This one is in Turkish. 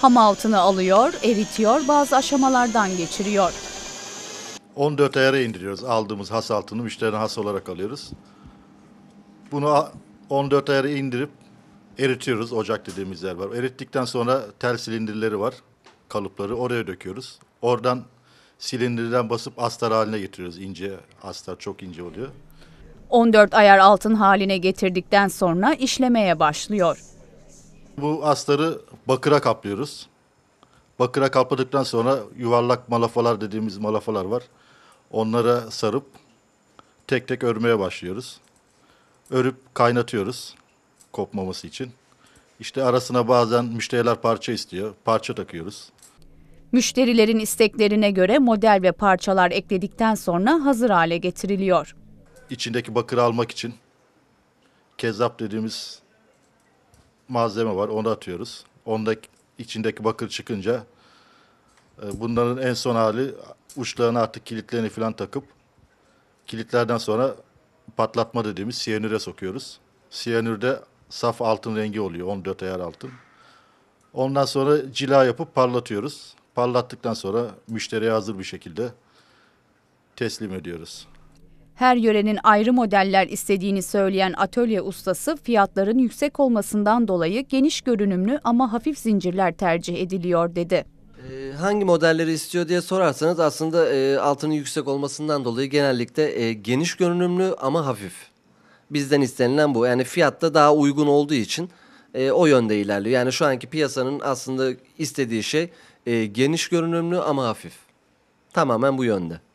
Ham altını alıyor, eritiyor, bazı aşamalardan geçiriyor. 14 ayara indiriyoruz. Aldığımız has altını müşteriden has olarak alıyoruz. Bunu 14 ayara indirip eritiyoruz. Ocak dediğimiz yer var. Erittikten sonra tel silindirleri var. Kalıpları oraya döküyoruz. Oradan silindirden basıp astar haline getiriyoruz. Ince astar çok ince oluyor. 14 ayar altın haline getirdikten sonra işlemeye başlıyor. Bu astarı bakıra kaplıyoruz. Bakıra kapladıktan sonra yuvarlak malafalar dediğimiz malafalar var. Onlara sarıp tek tek örmeye başlıyoruz. Örüp kaynatıyoruz kopmaması için. İşte arasına bazen müşteriler parça istiyor. Parça takıyoruz. Müşterilerin isteklerine göre model ve parçalar ekledikten sonra hazır hale getiriliyor. İçindeki bakırı almak için kezap dediğimiz malzeme var onu atıyoruz. Onda içindeki bakır çıkınca e, bunların en son hali uçlarına artık kilitlerini falan takıp kilitlerden sonra patlatma dediğimiz siyanüre sokuyoruz. Siyanürde saf altın rengi oluyor 14 ayar altın. Ondan sonra cila yapıp parlatıyoruz. Parlattıktan sonra müşteriye hazır bir şekilde teslim ediyoruz. Her yörenin ayrı modeller istediğini söyleyen atölye ustası fiyatların yüksek olmasından dolayı geniş görünümlü ama hafif zincirler tercih ediliyor dedi. Ee, hangi modelleri istiyor diye sorarsanız aslında e, altının yüksek olmasından dolayı genellikle e, geniş görünümlü ama hafif. Bizden istenilen bu. Yani fiyatta da daha uygun olduğu için e, o yönde ilerliyor. Yani şu anki piyasanın aslında istediği şey e, geniş görünümlü ama hafif. Tamamen bu yönde.